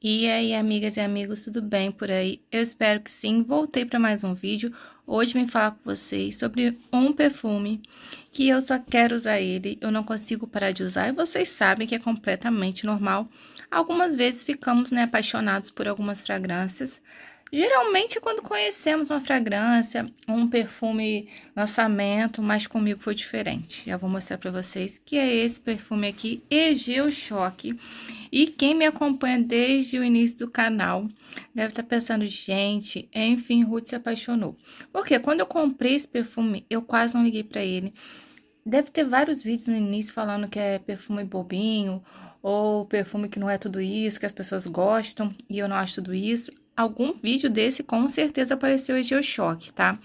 E aí, amigas e amigos, tudo bem por aí? Eu espero que sim. Voltei para mais um vídeo. Hoje vim falar com vocês sobre um perfume que eu só quero usar ele, eu não consigo parar de usar e vocês sabem que é completamente normal. Algumas vezes ficamos né, apaixonados por algumas fragrâncias, Geralmente, quando conhecemos uma fragrância, um perfume lançamento, mas comigo foi diferente. Já vou mostrar para vocês que é esse perfume aqui, Egeu Choque. E quem me acompanha desde o início do canal deve estar tá pensando, gente, é, enfim, Ruth se apaixonou. Porque quando eu comprei esse perfume, eu quase não liguei para ele. Deve ter vários vídeos no início falando que é perfume bobinho ou perfume que não é tudo isso, que as pessoas gostam e eu não acho tudo isso algum vídeo desse com certeza apareceu o Geoshock, tá?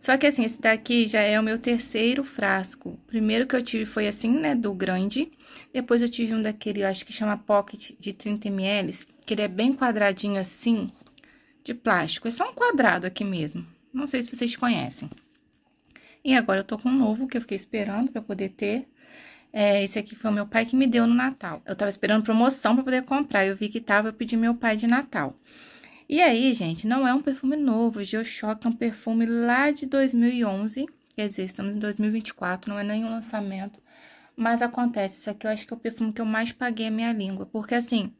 Só que assim, esse daqui já é o meu terceiro frasco. primeiro que eu tive foi assim, né, do grande. Depois eu tive um daquele, eu acho que chama pocket de 30 ml, que ele é bem quadradinho assim, de plástico. É só um quadrado aqui mesmo. Não sei se vocês conhecem. E agora eu tô com um novo que eu fiquei esperando para poder ter. É, esse aqui foi o meu pai que me deu no Natal. Eu tava esperando promoção para poder comprar. Eu vi que tava, eu pedi meu pai de Natal. E aí, gente, não é um perfume novo, Geoshock é um perfume lá de 2011, quer dizer, estamos em 2024, não é nenhum lançamento, mas acontece, isso aqui eu acho que é o perfume que eu mais paguei a minha língua, porque assim,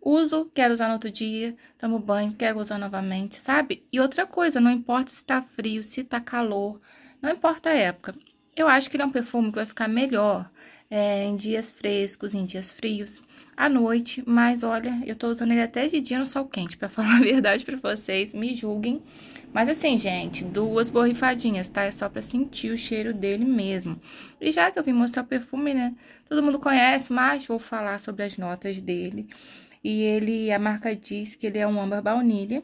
uso, quero usar no outro dia, tomo banho, quero usar novamente, sabe? E outra coisa, não importa se tá frio, se tá calor, não importa a época, eu acho que ele é um perfume que vai ficar melhor é, em dias frescos, em dias frios, à noite, mas olha, eu tô usando ele até de dia no sol quente, pra falar a verdade pra vocês, me julguem. Mas assim, gente, duas borrifadinhas, tá? É só pra sentir o cheiro dele mesmo. E já que eu vim mostrar o perfume, né? Todo mundo conhece, mas vou falar sobre as notas dele. E ele, a marca diz que ele é um âmbar baunilha,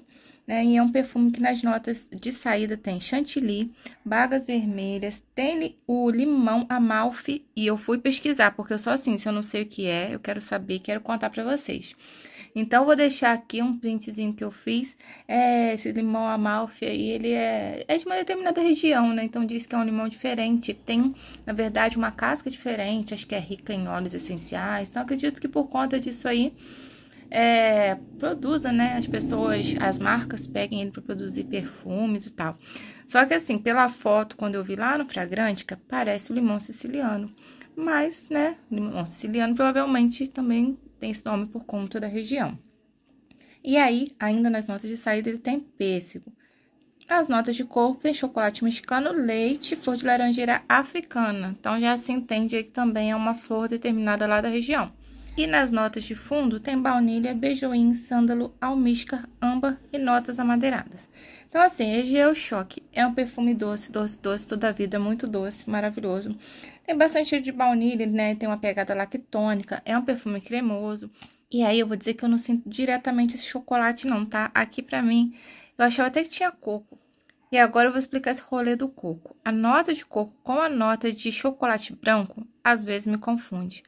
né? E é um perfume que nas notas de saída tem chantilly, bagas vermelhas, tem o limão amalfi. E eu fui pesquisar, porque eu sou assim, se eu não sei o que é, eu quero saber, quero contar pra vocês. Então, vou deixar aqui um printzinho que eu fiz. É, esse limão Amalfi aí, ele é, é de uma determinada região, né? Então, diz que é um limão diferente. Tem, na verdade, uma casca diferente. Acho que é rica em óleos essenciais. Então, acredito que por conta disso aí, é, produza, né? As pessoas, as marcas peguem ele para produzir perfumes e tal. Só que assim, pela foto, quando eu vi lá no Fragrântica, parece o limão siciliano. Mas, né, limão siciliano provavelmente também tem esse nome por conta da região. E aí, ainda nas notas de saída, ele tem pêssego. As notas de corpo tem chocolate mexicano, leite, flor de laranjeira africana. Então já se entende aí que também é uma flor determinada lá da região. E nas notas de fundo tem baunilha, beijoim, sândalo, almíscar, âmbar e notas amadeiradas. Então, assim, esse é o choque. É um perfume doce, doce, doce, toda a vida, muito doce, maravilhoso. Tem bastante cheiro tipo de baunilha, né? Tem uma pegada lactônica, é um perfume cremoso. E aí, eu vou dizer que eu não sinto diretamente esse chocolate não, tá? Aqui, pra mim, eu achava até que tinha coco. E agora eu vou explicar esse rolê do coco. A nota de coco com a nota de chocolate branco, às vezes me confunde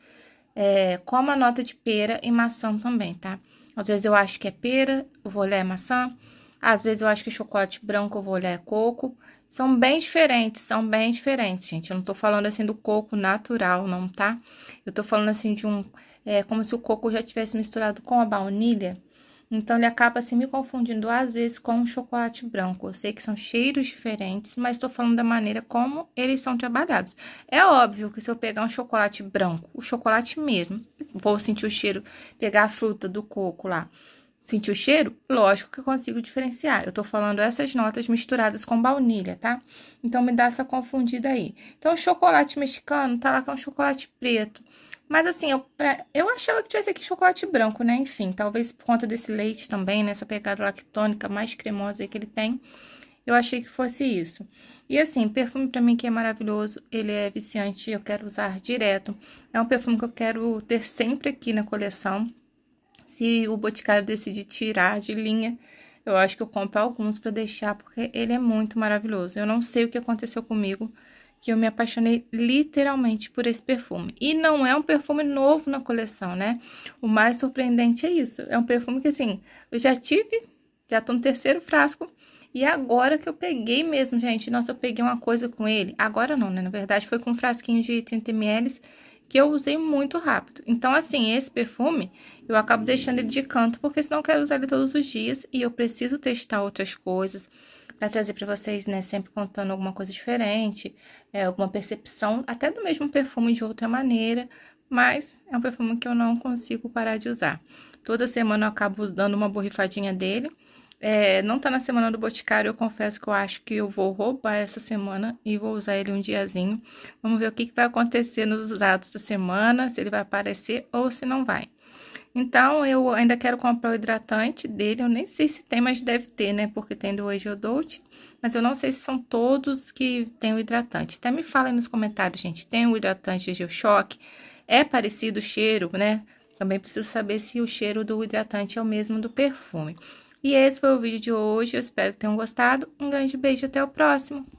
é, como a nota de pera e maçã também, tá? Às vezes eu acho que é pera, eu vou olhar é maçã. Às vezes eu acho que é chocolate branco, eu vou olhar é coco. São bem diferentes, são bem diferentes, gente. Eu não tô falando assim do coco natural, não, tá? Eu tô falando assim de um... É como se o coco já tivesse misturado com a baunilha. Então, ele acaba se assim, me confundindo às vezes com um chocolate branco. Eu sei que são cheiros diferentes, mas estou falando da maneira como eles são trabalhados. É óbvio que se eu pegar um chocolate branco, o chocolate mesmo, vou sentir o cheiro, pegar a fruta do coco lá, sentir o cheiro, lógico que eu consigo diferenciar. Eu tô falando essas notas misturadas com baunilha, tá? Então, me dá essa confundida aí. Então, o chocolate mexicano tá lá com o um chocolate preto. Mas assim, eu, pra, eu achava que tivesse aqui chocolate branco, né? Enfim, talvez por conta desse leite também, nessa né? pegada lactônica mais cremosa aí que ele tem, eu achei que fosse isso. E assim, perfume pra mim que é maravilhoso, ele é viciante, eu quero usar direto. É um perfume que eu quero ter sempre aqui na coleção. Se o Boticário decidir tirar de linha, eu acho que eu compro alguns pra deixar, porque ele é muito maravilhoso. Eu não sei o que aconteceu comigo, que eu me apaixonei literalmente por esse perfume. E não é um perfume novo na coleção, né? O mais surpreendente é isso. É um perfume que, assim, eu já tive, já tô no terceiro frasco. E agora que eu peguei mesmo, gente, nossa, eu peguei uma coisa com ele. Agora não, né? Na verdade, foi com um frasquinho de 30 ml que eu usei muito rápido. Então, assim, esse perfume, eu acabo deixando ele de canto, porque senão eu quero usar ele todos os dias e eu preciso testar outras coisas para trazer para vocês, né, sempre contando alguma coisa diferente, é, alguma percepção, até do mesmo perfume de outra maneira, mas é um perfume que eu não consigo parar de usar. Toda semana eu acabo dando uma borrifadinha dele. É, não tá na semana do Boticário, eu confesso que eu acho que eu vou roubar essa semana e vou usar ele um diazinho. Vamos ver o que, que vai acontecer nos usados da semana, se ele vai aparecer ou se não vai. Então, eu ainda quero comprar o hidratante dele, eu nem sei se tem, mas deve ter, né? Porque tem do Egiodult, mas eu não sei se são todos que tem o hidratante. Até me falem nos comentários, gente, tem o hidratante de choque É parecido o cheiro, né? Também preciso saber se o cheiro do hidratante é o mesmo do perfume. E esse foi o vídeo de hoje, eu espero que tenham gostado. Um grande beijo até o próximo!